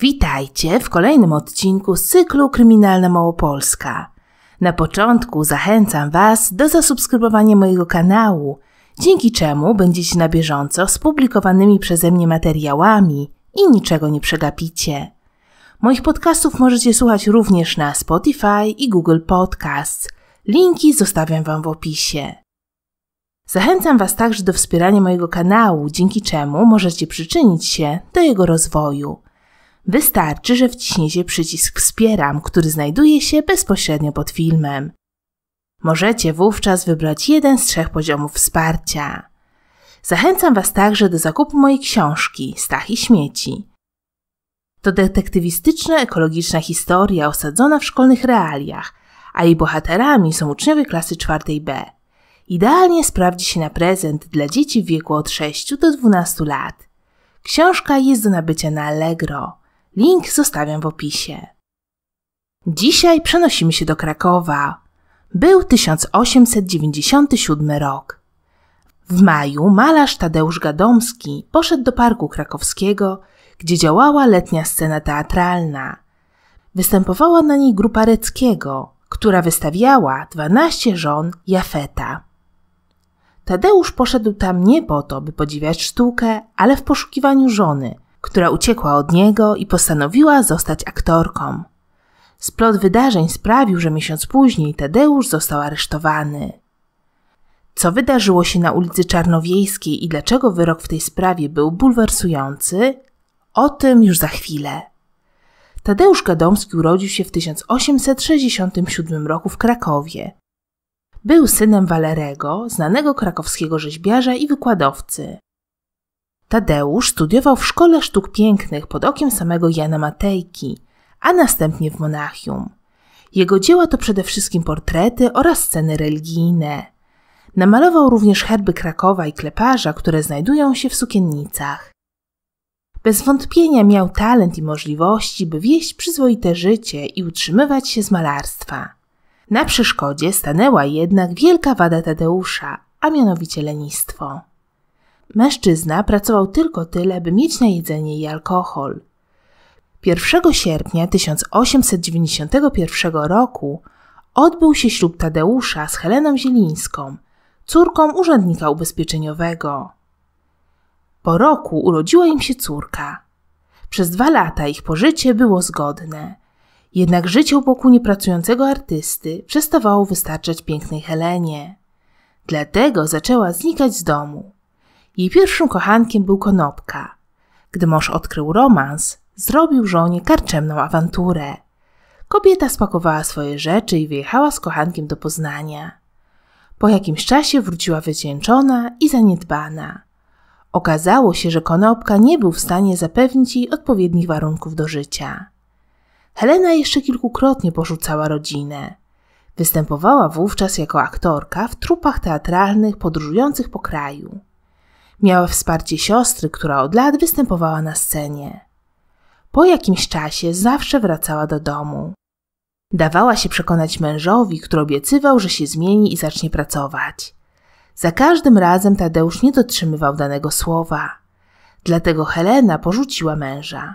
Witajcie w kolejnym odcinku z cyklu Kryminalna Małopolska. Na początku zachęcam Was do zasubskrybowania mojego kanału, dzięki czemu będziecie na bieżąco z publikowanymi przeze mnie materiałami i niczego nie przegapicie. Moich podcastów możecie słuchać również na Spotify i Google Podcasts. Linki zostawiam Wam w opisie. Zachęcam Was także do wspierania mojego kanału, dzięki czemu możecie przyczynić się do jego rozwoju – Wystarczy, że wciśniecie przycisk Wspieram, który znajduje się bezpośrednio pod filmem. Możecie wówczas wybrać jeden z trzech poziomów wsparcia. Zachęcam Was także do zakupu mojej książki Stach i śmieci. To detektywistyczna, ekologiczna historia osadzona w szkolnych realiach, a jej bohaterami są uczniowie klasy 4B. Idealnie sprawdzi się na prezent dla dzieci w wieku od 6 do 12 lat. Książka jest do nabycia na Allegro. Link zostawiam w opisie. Dzisiaj przenosimy się do Krakowa. Był 1897 rok. W maju malarz Tadeusz Gadomski poszedł do Parku Krakowskiego, gdzie działała letnia scena teatralna. Występowała na niej grupa Reckiego, która wystawiała 12 żon Jafeta. Tadeusz poszedł tam nie po to, by podziwiać sztukę, ale w poszukiwaniu żony, która uciekła od niego i postanowiła zostać aktorką. Splot wydarzeń sprawił, że miesiąc później Tadeusz został aresztowany. Co wydarzyło się na ulicy Czarnowiejskiej i dlaczego wyrok w tej sprawie był bulwersujący, o tym już za chwilę. Tadeusz Gadomski urodził się w 1867 roku w Krakowie. Był synem Walerego, znanego krakowskiego rzeźbiarza i wykładowcy. Tadeusz studiował w Szkole Sztuk Pięknych pod okiem samego Jana Matejki, a następnie w Monachium. Jego dzieła to przede wszystkim portrety oraz sceny religijne. Namalował również herby Krakowa i Kleparza, które znajdują się w sukiennicach. Bez wątpienia miał talent i możliwości, by wieść przyzwoite życie i utrzymywać się z malarstwa. Na przeszkodzie stanęła jednak wielka wada Tadeusza, a mianowicie lenistwo. Mężczyzna pracował tylko tyle, by mieć na jedzenie i alkohol. 1 sierpnia 1891 roku odbył się ślub Tadeusza z Heleną Zielińską, córką urzędnika ubezpieczeniowego. Po roku urodziła im się córka. Przez dwa lata ich pożycie było zgodne. Jednak życie u boku niepracującego artysty przestawało wystarczać pięknej Helenie. Dlatego zaczęła znikać z domu. Jej pierwszym kochankiem był Konopka. Gdy mąż odkrył romans, zrobił żonie karczemną awanturę. Kobieta spakowała swoje rzeczy i wyjechała z kochankiem do Poznania. Po jakimś czasie wróciła wycieńczona i zaniedbana. Okazało się, że Konopka nie był w stanie zapewnić jej odpowiednich warunków do życia. Helena jeszcze kilkukrotnie porzucała rodzinę. Występowała wówczas jako aktorka w trupach teatralnych podróżujących po kraju. Miała wsparcie siostry, która od lat występowała na scenie. Po jakimś czasie zawsze wracała do domu. Dawała się przekonać mężowi, który obiecywał, że się zmieni i zacznie pracować. Za każdym razem Tadeusz nie dotrzymywał danego słowa. Dlatego Helena porzuciła męża.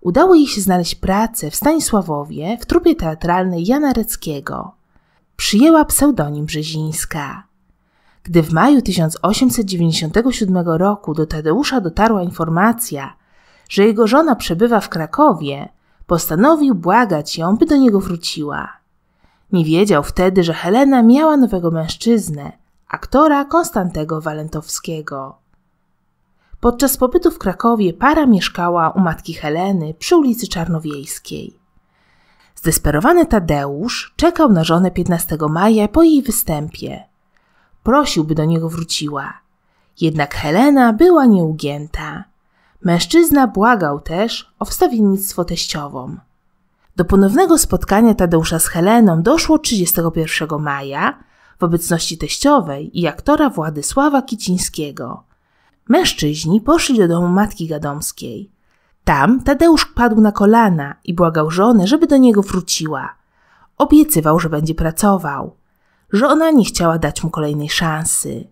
Udało jej się znaleźć pracę w Stanisławowie w trupie teatralnej Jana Reckiego. Przyjęła pseudonim Brzezińska. Gdy w maju 1897 roku do Tadeusza dotarła informacja, że jego żona przebywa w Krakowie, postanowił błagać ją, by do niego wróciła. Nie wiedział wtedy, że Helena miała nowego mężczyznę, aktora Konstantego Walentowskiego. Podczas pobytu w Krakowie para mieszkała u matki Heleny przy ulicy Czarnowiejskiej. Zdesperowany Tadeusz czekał na żonę 15 maja po jej występie. Prosił, by do niego wróciła. Jednak Helena była nieugięta. Mężczyzna błagał też o wstawiennictwo teściową. Do ponownego spotkania Tadeusza z Heleną doszło 31 maja w obecności teściowej i aktora Władysława Kicińskiego. Mężczyźni poszli do domu matki gadomskiej. Tam Tadeusz padł na kolana i błagał żonę, żeby do niego wróciła. Obiecywał, że będzie pracował że ona nie chciała dać mu kolejnej szansy.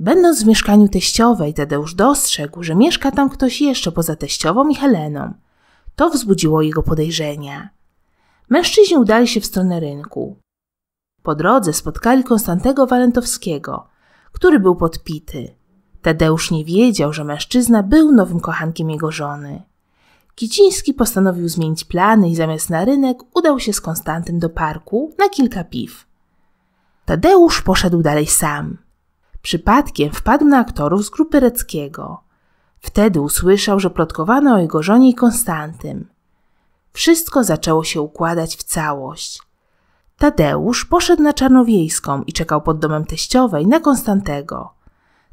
Będąc w mieszkaniu teściowej, Tadeusz dostrzegł, że mieszka tam ktoś jeszcze poza teściową i Heleną. To wzbudziło jego podejrzenia. Mężczyźni udali się w stronę rynku. Po drodze spotkali Konstantego Walentowskiego, który był podpity. Tadeusz nie wiedział, że mężczyzna był nowym kochankiem jego żony. Kiciński postanowił zmienić plany i zamiast na rynek udał się z Konstantem do parku na kilka piw. Tadeusz poszedł dalej sam. Przypadkiem wpadł na aktorów z grupy Reckiego. Wtedy usłyszał, że plotkowano o jego żonie i Konstantym. Wszystko zaczęło się układać w całość. Tadeusz poszedł na Czarnowiejską i czekał pod domem teściowej na Konstantego.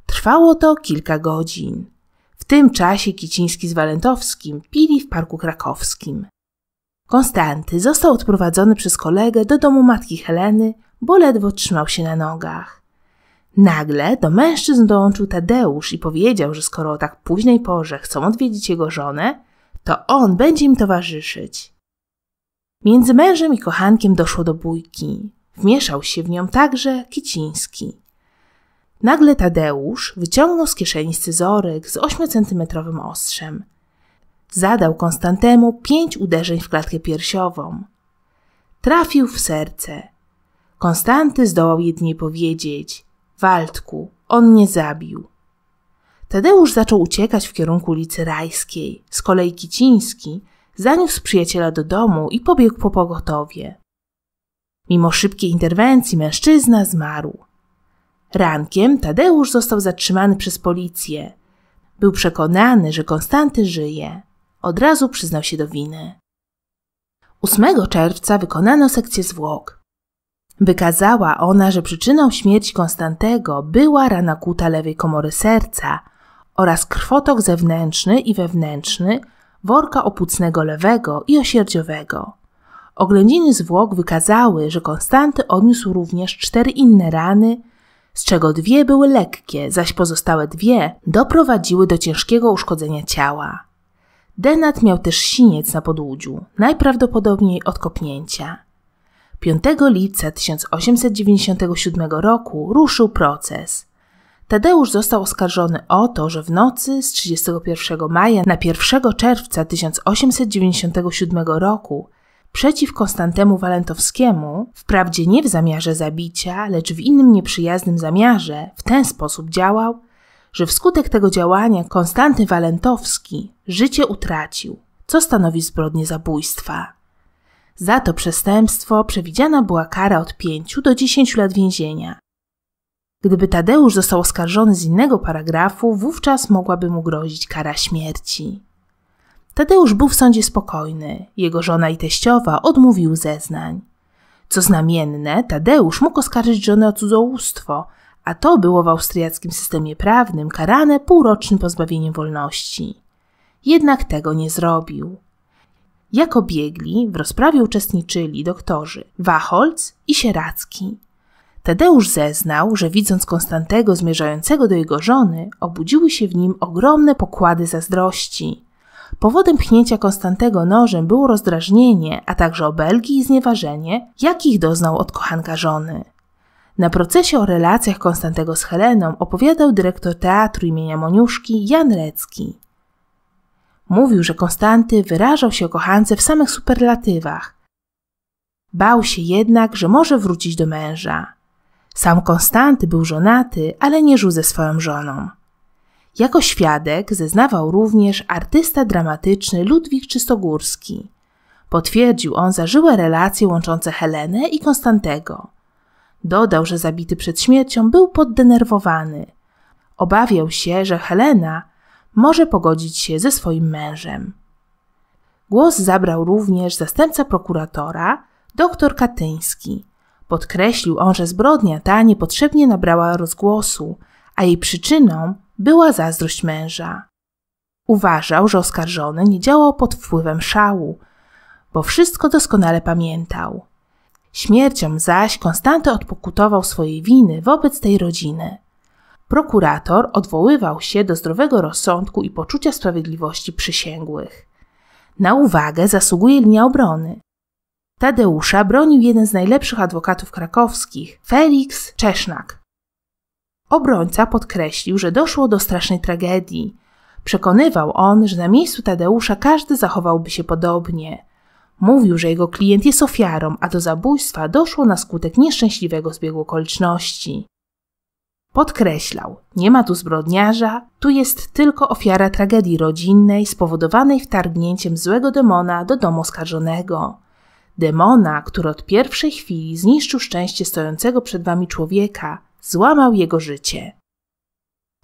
Trwało to kilka godzin. W tym czasie Kiciński z Walentowskim pili w Parku Krakowskim. Konstanty został odprowadzony przez kolegę do domu matki Heleny, bo ledwo trzymał się na nogach. Nagle do mężczyzn dołączył Tadeusz i powiedział, że skoro o tak późnej porze chcą odwiedzić jego żonę, to on będzie im towarzyszyć. Między mężem i kochankiem doszło do bójki. Wmieszał się w nią także Kiciński. Nagle Tadeusz wyciągnął z kieszeni scyzoryk z 8-centymetrowym ostrzem. Zadał Konstantemu pięć uderzeń w klatkę piersiową. Trafił w serce – Konstanty zdołał jedynie powiedzieć: Waldku, on mnie zabił. Tadeusz zaczął uciekać w kierunku ulicy Rajskiej. Z kolei Kiciński zaniósł przyjaciela do domu i pobiegł po pogotowie. Mimo szybkiej interwencji mężczyzna zmarł. Rankiem Tadeusz został zatrzymany przez policję. Był przekonany, że Konstanty żyje. Od razu przyznał się do winy. 8 czerwca wykonano sekcję zwłok. Wykazała ona, że przyczyną śmierci Konstantego była rana kuta lewej komory serca oraz krwotok zewnętrzny i wewnętrzny worka opłucnego lewego i osierdziowego. Oględziny zwłok wykazały, że Konstanty odniósł również cztery inne rany, z czego dwie były lekkie, zaś pozostałe dwie doprowadziły do ciężkiego uszkodzenia ciała. Denat miał też siniec na podłudziu, najprawdopodobniej od kopnięcia. 5 lipca 1897 roku ruszył proces. Tadeusz został oskarżony o to, że w nocy z 31 maja na 1 czerwca 1897 roku przeciw Konstantemu Walentowskiemu, wprawdzie nie w zamiarze zabicia, lecz w innym nieprzyjaznym zamiarze, w ten sposób działał, że wskutek tego działania Konstanty Walentowski życie utracił, co stanowi zbrodnię zabójstwa. Za to przestępstwo przewidziana była kara od 5 do 10 lat więzienia. Gdyby Tadeusz został oskarżony z innego paragrafu, wówczas mogłaby mu grozić kara śmierci. Tadeusz był w sądzie spokojny, jego żona i teściowa odmówił zeznań. Co znamienne, Tadeusz mógł oskarżyć żonę o cudzołóstwo, a to było w austriackim systemie prawnym karane półrocznym pozbawieniem wolności. Jednak tego nie zrobił. Jako biegli w rozprawie uczestniczyli doktorzy Wacholc i Sieracki. Tadeusz zeznał, że widząc Konstantego zmierzającego do jego żony, obudziły się w nim ogromne pokłady zazdrości. Powodem pchnięcia Konstantego nożem było rozdrażnienie, a także obelgi i znieważenie, jakich doznał od kochanka żony. Na procesie o relacjach Konstantego z Heleną opowiadał dyrektor teatru imienia Moniuszki Jan Recki. Mówił, że Konstanty wyrażał się o kochance w samych superlatywach. Bał się jednak, że może wrócić do męża. Sam Konstanty był żonaty, ale nie żył ze swoją żoną. Jako świadek zeznawał również artysta dramatyczny Ludwik Czystogórski. Potwierdził on zażyłe relacje łączące Helenę i Konstantego. Dodał, że zabity przed śmiercią był poddenerwowany. Obawiał się, że Helena może pogodzić się ze swoim mężem. Głos zabrał również zastępca prokuratora, dr Katyński. Podkreślił on, że zbrodnia ta niepotrzebnie nabrała rozgłosu, a jej przyczyną była zazdrość męża. Uważał, że oskarżony nie działał pod wpływem szału, bo wszystko doskonale pamiętał. Śmiercią zaś Konstanty odpokutował swojej winy wobec tej rodziny prokurator odwoływał się do zdrowego rozsądku i poczucia sprawiedliwości przysięgłych. Na uwagę zasługuje linia obrony. Tadeusza bronił jeden z najlepszych adwokatów krakowskich, Felix Czesznak. Obrońca podkreślił, że doszło do strasznej tragedii. Przekonywał on, że na miejscu Tadeusza każdy zachowałby się podobnie. Mówił, że jego klient jest ofiarą, a do zabójstwa doszło na skutek nieszczęśliwego zbiegu okoliczności. Podkreślał, nie ma tu zbrodniarza, tu jest tylko ofiara tragedii rodzinnej spowodowanej wtargnięciem złego demona do domu oskarżonego. Demona, który od pierwszej chwili zniszczył szczęście stojącego przed wami człowieka, złamał jego życie.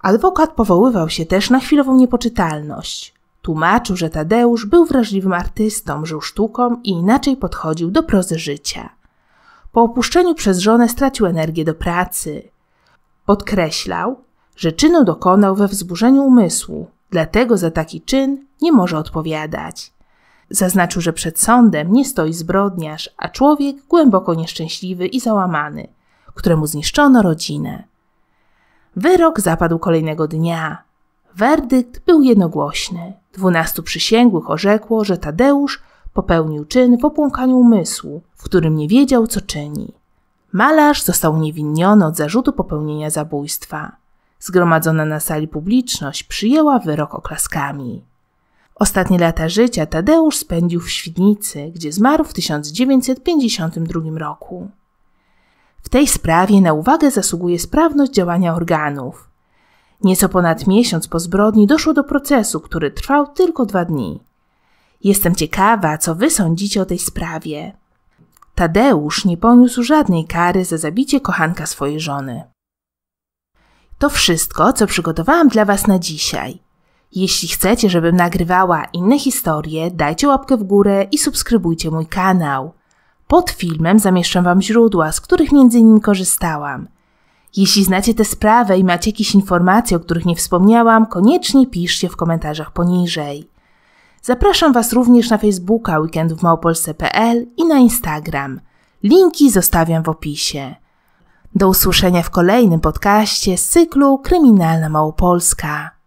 Adwokat powoływał się też na chwilową niepoczytalność. Tłumaczył, że Tadeusz był wrażliwym artystą, żył sztuką i inaczej podchodził do prozy życia. Po opuszczeniu przez żonę stracił energię do pracy. Podkreślał, że czynu dokonał we wzburzeniu umysłu, dlatego za taki czyn nie może odpowiadać. Zaznaczył, że przed sądem nie stoi zbrodniarz, a człowiek głęboko nieszczęśliwy i załamany, któremu zniszczono rodzinę. Wyrok zapadł kolejnego dnia. Werdykt był jednogłośny. Dwunastu przysięgłych orzekło, że Tadeusz popełnił czyn w obłąkaniu umysłu, w którym nie wiedział, co czyni. Malarz został uniewinniony od zarzutu popełnienia zabójstwa. Zgromadzona na sali publiczność przyjęła wyrok oklaskami. Ostatnie lata życia Tadeusz spędził w Świdnicy, gdzie zmarł w 1952 roku. W tej sprawie na uwagę zasługuje sprawność działania organów. Nieco ponad miesiąc po zbrodni doszło do procesu, który trwał tylko dwa dni. Jestem ciekawa, co wy sądzicie o tej sprawie. Tadeusz nie poniósł żadnej kary za zabicie kochanka swojej żony. To wszystko, co przygotowałam dla Was na dzisiaj. Jeśli chcecie, żebym nagrywała inne historie, dajcie łapkę w górę i subskrybujcie mój kanał. Pod filmem zamieszczam Wam źródła, z których między innymi korzystałam. Jeśli znacie tę sprawę i macie jakieś informacje, o których nie wspomniałam, koniecznie piszcie w komentarzach poniżej. Zapraszam Was również na Facebooka Weekend w Małopolsce.pl i na Instagram. Linki zostawiam w opisie. Do usłyszenia w kolejnym podcaście z cyklu Kryminalna Małopolska.